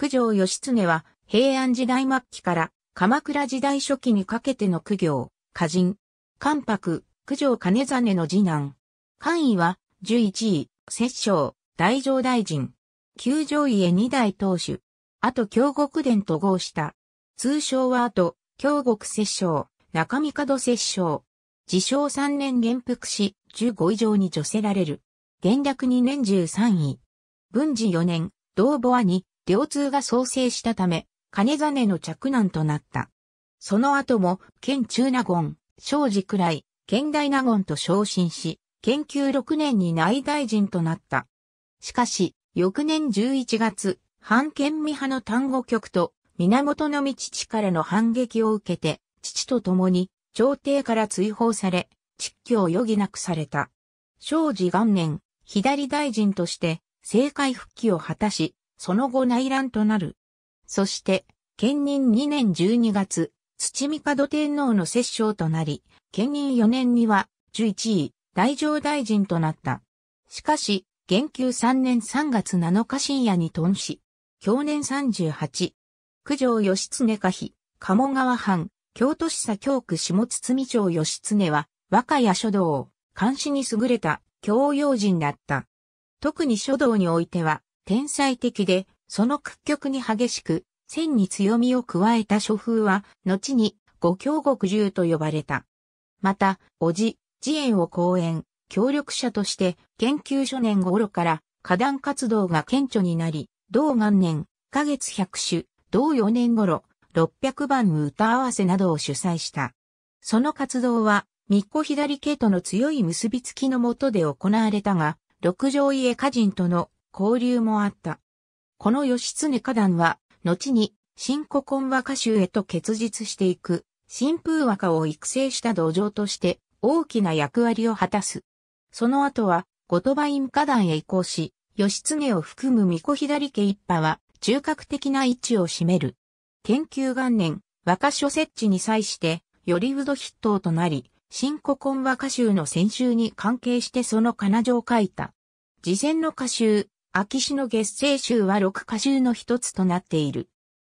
九条義経は平安時代末期から鎌倉時代初期にかけての苦行、歌人、関白、九条兼実の次男。官位は十一位、摂政、大乗大臣。九条家二代当主。あと京極殿と合した。通称はあと、京極摂政、中見門摂政。自称三年元服し、十五以上に除せられる。元略二年十三位。文治四年、同母兄、両通が創生したため、金真の着難となった。その後も、県中納言、庄司くらい、県大納言と昇進し、研究6年に内大臣となった。しかし、翌年11月、反県美派の単語局と源の道父からの反撃を受けて、父と共に朝廷から追放され、蟄居を余儀なくされた。庄司元年、左大臣として政界復帰を果たし、その後内乱となる。そして、兼任2年12月、土門天皇の摂政となり、兼任4年には、11位、大乗大臣となった。しかし、元久3年3月7日深夜に頓死。去年38。九条義経可否、鴨川藩、京都市左京区下堤町義経は、和歌や書道を、監視に優れた、教養人だった。特に書道においては、天才的で、その屈曲に激しく、線に強みを加えた書風は、後に五教国獣と呼ばれた。また、おじ、自演を講演、協力者として研究初年頃から花壇活動が顕著になり、同元年、花月百首、同4年頃、600番歌合わせなどを主催した。その活動は、三子左家との強い結びつきのもとで行われたが、六条家家人との交流もあった。この義経花壇は、後に新古今和歌集へと結実していく、新風和歌を育成した土壌として大きな役割を果たす。その後は、後鳥羽院花壇へ移行し、義経を含む巫女左家一派は、中核的な位置を占める。研究元年、和歌書設置に際して、よりうど筆頭となり、新古今和歌集の先週に関係してその彼女を書いた。事前の歌集、秋市の月星集は六歌集の一つとなっている。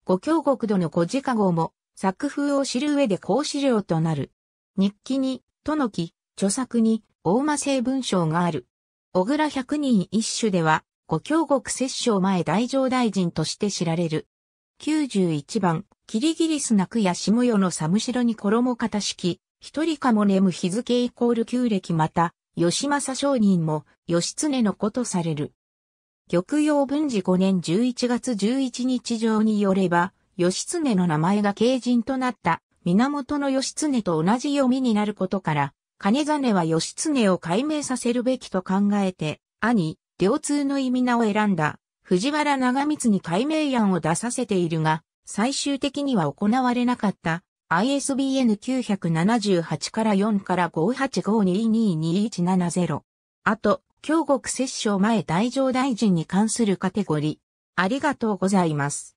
五教国土の五字。化号も作風を知る上で講師料となる。日記に、との木、著作に、大間製文章がある。小倉百人一首では、五教国摂政前大乗大臣として知られる。九十一番、キリギリス泣くや下世の寒城に衣し式、一人かも眠日付イコール旧暦また、吉政商人も、吉常のことされる。玉葉文治5年11月11日上によれば、義経の名前が慶人となった源義経と同じ読みになることから、金真は義経を解明させるべきと考えて、兄、両通の意味名を選んだ、藤原長光に解明案を出させているが、最終的には行われなかった。ISBN 978から4から5 8 5 2 2 2 1 7あと、京極摂政前大乗大臣に関するカテゴリー。ありがとうございます。